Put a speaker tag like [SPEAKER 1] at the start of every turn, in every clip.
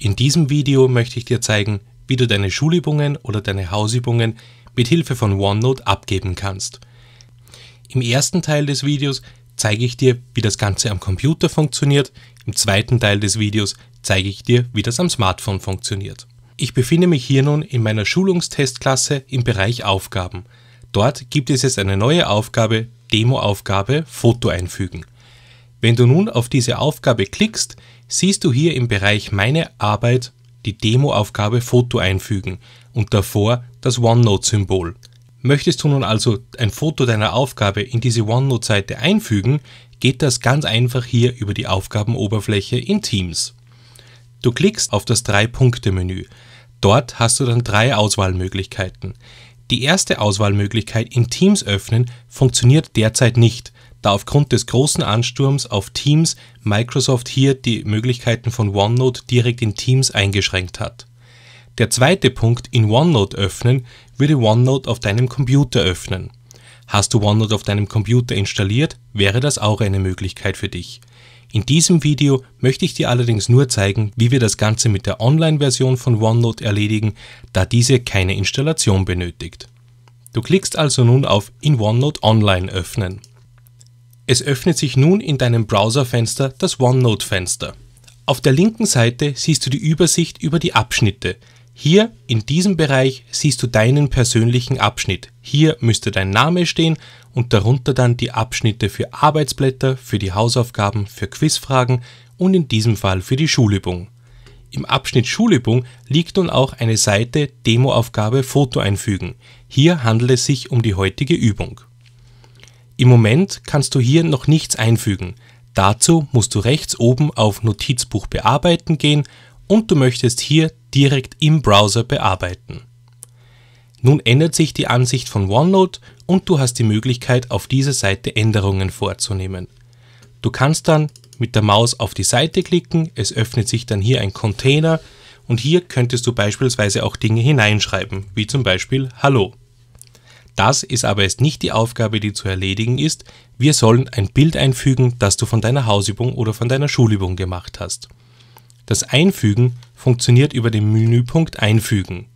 [SPEAKER 1] In diesem Video möchte ich dir zeigen, wie du deine Schulübungen oder deine Hausübungen mit Hilfe von OneNote abgeben kannst. Im ersten Teil des Videos zeige ich dir, wie das Ganze am Computer funktioniert, im zweiten Teil des Videos zeige ich dir, wie das am Smartphone funktioniert. Ich befinde mich hier nun in meiner Schulungstestklasse im Bereich Aufgaben. Dort gibt es jetzt eine neue Aufgabe, Demoaufgabe Foto einfügen. Wenn du nun auf diese Aufgabe klickst, siehst du hier im Bereich Meine Arbeit die Demoaufgabe Foto einfügen und davor das OneNote-Symbol. Möchtest du nun also ein Foto deiner Aufgabe in diese OneNote-Seite einfügen, geht das ganz einfach hier über die Aufgabenoberfläche in Teams. Du klickst auf das Drei-Punkte-Menü. Dort hast du dann drei Auswahlmöglichkeiten. Die erste Auswahlmöglichkeit in Teams öffnen funktioniert derzeit nicht, da aufgrund des großen Ansturms auf Teams Microsoft hier die Möglichkeiten von OneNote direkt in Teams eingeschränkt hat. Der zweite Punkt in OneNote öffnen würde OneNote auf deinem Computer öffnen. Hast du OneNote auf deinem Computer installiert, wäre das auch eine Möglichkeit für dich. In diesem Video möchte ich dir allerdings nur zeigen, wie wir das Ganze mit der Online-Version von OneNote erledigen, da diese keine Installation benötigt. Du klickst also nun auf in OneNote Online öffnen. Es öffnet sich nun in deinem Browserfenster das OneNote-Fenster. Auf der linken Seite siehst du die Übersicht über die Abschnitte. Hier in diesem Bereich siehst du deinen persönlichen Abschnitt. Hier müsste dein Name stehen und darunter dann die Abschnitte für Arbeitsblätter, für die Hausaufgaben, für Quizfragen und in diesem Fall für die Schulübung. Im Abschnitt Schulübung liegt nun auch eine Seite Demoaufgabe Foto einfügen. Hier handelt es sich um die heutige Übung. Im Moment kannst du hier noch nichts einfügen. Dazu musst du rechts oben auf Notizbuch bearbeiten gehen und du möchtest hier direkt im Browser bearbeiten. Nun ändert sich die Ansicht von OneNote und du hast die Möglichkeit, auf dieser Seite Änderungen vorzunehmen. Du kannst dann mit der Maus auf die Seite klicken, es öffnet sich dann hier ein Container und hier könntest du beispielsweise auch Dinge hineinschreiben, wie zum Beispiel Hallo. Das ist aber jetzt nicht die Aufgabe, die zu erledigen ist. Wir sollen ein Bild einfügen, das du von deiner Hausübung oder von deiner Schulübung gemacht hast. Das Einfügen funktioniert über den Menüpunkt Einfügen.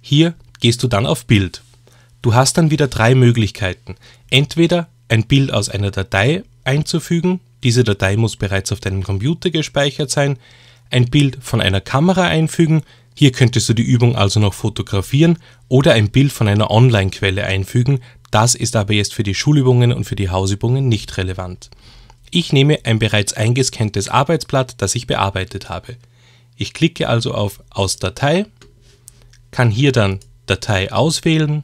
[SPEAKER 1] Hier gehst du dann auf Bild. Du hast dann wieder drei Möglichkeiten. Entweder ein Bild aus einer Datei einzufügen, diese Datei muss bereits auf deinem Computer gespeichert sein, ein Bild von einer Kamera einfügen, hier könntest du die Übung also noch fotografieren oder ein Bild von einer Online-Quelle einfügen, das ist aber jetzt für die Schulübungen und für die Hausübungen nicht relevant. Ich nehme ein bereits eingescanntes Arbeitsblatt, das ich bearbeitet habe. Ich klicke also auf Aus Datei, kann hier dann Datei auswählen,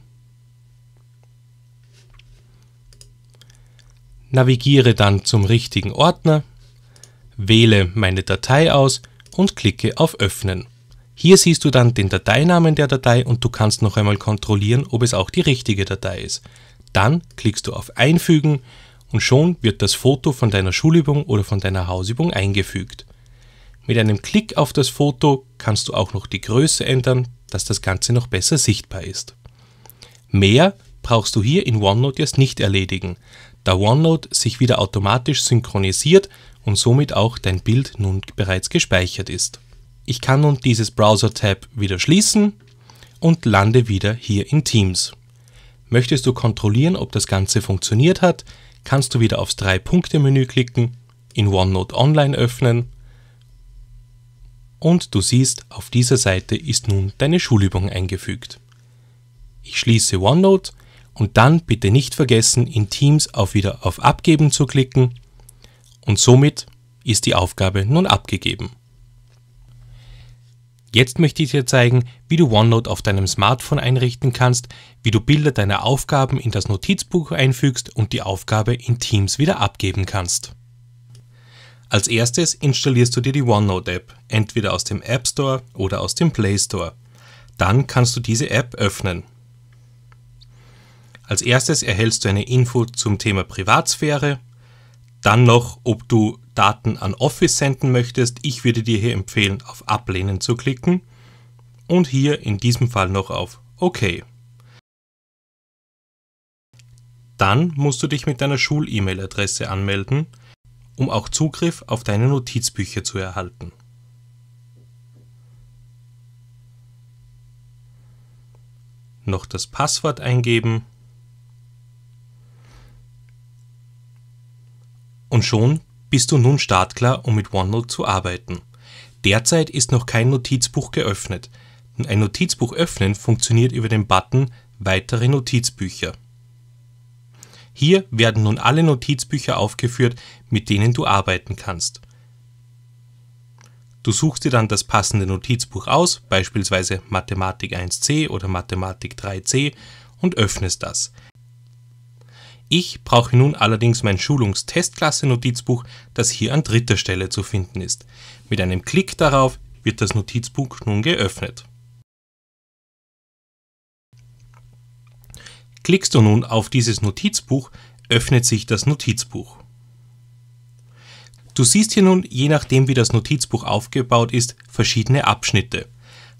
[SPEAKER 1] navigiere dann zum richtigen Ordner, wähle meine Datei aus und klicke auf Öffnen. Hier siehst du dann den Dateinamen der Datei und du kannst noch einmal kontrollieren, ob es auch die richtige Datei ist. Dann klickst du auf Einfügen und schon wird das Foto von deiner Schulübung oder von deiner Hausübung eingefügt. Mit einem Klick auf das Foto kannst du auch noch die Größe ändern, dass das Ganze noch besser sichtbar ist. Mehr brauchst du hier in OneNote jetzt nicht erledigen, da OneNote sich wieder automatisch synchronisiert und somit auch dein Bild nun bereits gespeichert ist. Ich kann nun dieses Browser-Tab wieder schließen und lande wieder hier in Teams. Möchtest du kontrollieren, ob das Ganze funktioniert hat, kannst du wieder aufs Drei-Punkte-Menü klicken, in OneNote Online öffnen und du siehst, auf dieser Seite ist nun deine Schulübung eingefügt. Ich schließe OneNote und dann bitte nicht vergessen, in Teams auch wieder auf Abgeben zu klicken und somit ist die Aufgabe nun abgegeben. Jetzt möchte ich dir zeigen, wie du OneNote auf deinem Smartphone einrichten kannst, wie du Bilder deiner Aufgaben in das Notizbuch einfügst und die Aufgabe in Teams wieder abgeben kannst. Als erstes installierst du dir die OneNote-App, entweder aus dem App Store oder aus dem Play Store. Dann kannst du diese App öffnen. Als erstes erhältst du eine Info zum Thema Privatsphäre, dann noch, ob du Daten an Office senden möchtest. Ich würde dir hier empfehlen, auf Ablehnen zu klicken und hier in diesem Fall noch auf OK. Dann musst du dich mit deiner Schul-E-Mail-Adresse anmelden, um auch Zugriff auf deine Notizbücher zu erhalten. Noch das Passwort eingeben Und schon bist du nun startklar, um mit OneNote zu arbeiten. Derzeit ist noch kein Notizbuch geöffnet. Ein Notizbuch öffnen funktioniert über den Button Weitere Notizbücher. Hier werden nun alle Notizbücher aufgeführt, mit denen du arbeiten kannst. Du suchst dir dann das passende Notizbuch aus, beispielsweise Mathematik 1c oder Mathematik 3c, und öffnest das. Ich brauche nun allerdings mein Schulungstestklasse-Notizbuch, das hier an dritter Stelle zu finden ist. Mit einem Klick darauf wird das Notizbuch nun geöffnet. Klickst du nun auf dieses Notizbuch, öffnet sich das Notizbuch. Du siehst hier nun, je nachdem wie das Notizbuch aufgebaut ist, verschiedene Abschnitte.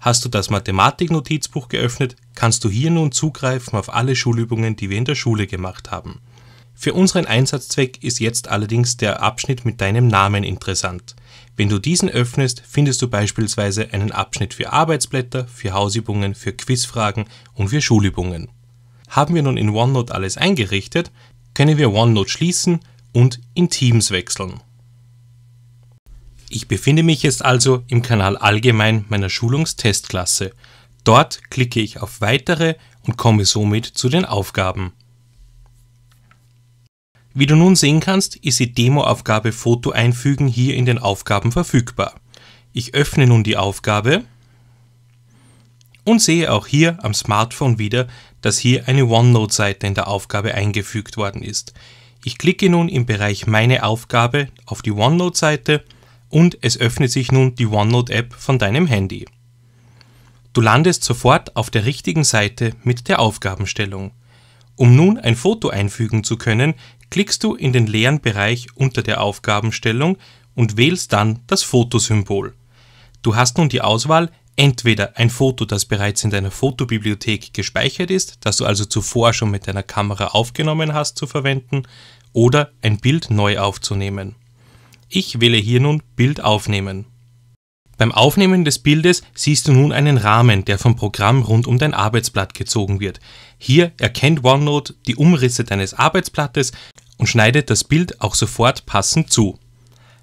[SPEAKER 1] Hast du das Mathematik-Notizbuch geöffnet, kannst du hier nun zugreifen auf alle Schulübungen, die wir in der Schule gemacht haben. Für unseren Einsatzzweck ist jetzt allerdings der Abschnitt mit deinem Namen interessant. Wenn du diesen öffnest, findest du beispielsweise einen Abschnitt für Arbeitsblätter, für Hausübungen, für Quizfragen und für Schulübungen. Haben wir nun in OneNote alles eingerichtet, können wir OneNote schließen und in Teams wechseln. Ich befinde mich jetzt also im Kanal Allgemein meiner Schulungstestklasse. Dort klicke ich auf Weitere und komme somit zu den Aufgaben. Wie du nun sehen kannst, ist die Demoaufgabe Foto einfügen hier in den Aufgaben verfügbar. Ich öffne nun die Aufgabe und sehe auch hier am Smartphone wieder, dass hier eine OneNote-Seite in der Aufgabe eingefügt worden ist. Ich klicke nun im Bereich Meine Aufgabe auf die OneNote-Seite und es öffnet sich nun die OneNote-App von deinem Handy. Du landest sofort auf der richtigen Seite mit der Aufgabenstellung. Um nun ein Foto einfügen zu können, klickst du in den leeren Bereich unter der Aufgabenstellung und wählst dann das Fotosymbol. Du hast nun die Auswahl, entweder ein Foto, das bereits in deiner Fotobibliothek gespeichert ist, das du also zuvor schon mit deiner Kamera aufgenommen hast, zu verwenden, oder ein Bild neu aufzunehmen. Ich wähle hier nun Bild aufnehmen. Beim Aufnehmen des Bildes siehst du nun einen Rahmen, der vom Programm rund um dein Arbeitsblatt gezogen wird. Hier erkennt OneNote die Umrisse deines Arbeitsblattes und schneidet das Bild auch sofort passend zu.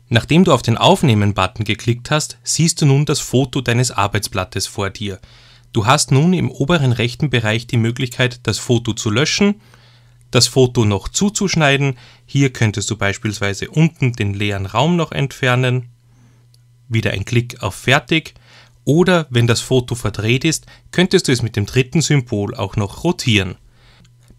[SPEAKER 1] Nachdem du auf den Aufnehmen-Button geklickt hast, siehst du nun das Foto deines Arbeitsblattes vor dir. Du hast nun im oberen rechten Bereich die Möglichkeit, das Foto zu löschen das Foto noch zuzuschneiden. Hier könntest du beispielsweise unten den leeren Raum noch entfernen. Wieder ein Klick auf Fertig. Oder wenn das Foto verdreht ist, könntest du es mit dem dritten Symbol auch noch rotieren.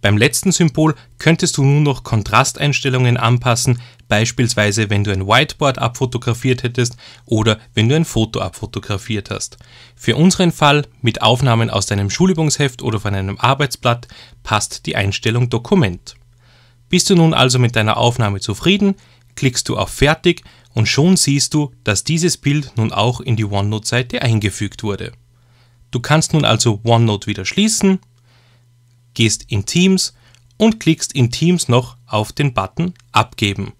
[SPEAKER 1] Beim letzten Symbol könntest du nun noch Kontrasteinstellungen anpassen, beispielsweise wenn du ein Whiteboard abfotografiert hättest oder wenn du ein Foto abfotografiert hast. Für unseren Fall mit Aufnahmen aus deinem Schulübungsheft oder von einem Arbeitsblatt passt die Einstellung Dokument. Bist du nun also mit deiner Aufnahme zufrieden, klickst du auf Fertig und schon siehst du, dass dieses Bild nun auch in die OneNote-Seite eingefügt wurde. Du kannst nun also OneNote wieder schließen gehst in Teams und klickst in Teams noch auf den Button Abgeben.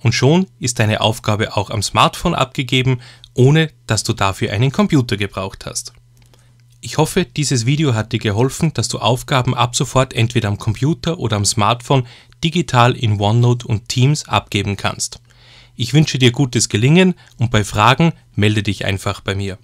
[SPEAKER 1] Und schon ist deine Aufgabe auch am Smartphone abgegeben, ohne dass du dafür einen Computer gebraucht hast. Ich hoffe, dieses Video hat dir geholfen, dass du Aufgaben ab sofort entweder am Computer oder am Smartphone digital in OneNote und Teams abgeben kannst. Ich wünsche dir gutes Gelingen und bei Fragen melde dich einfach bei mir.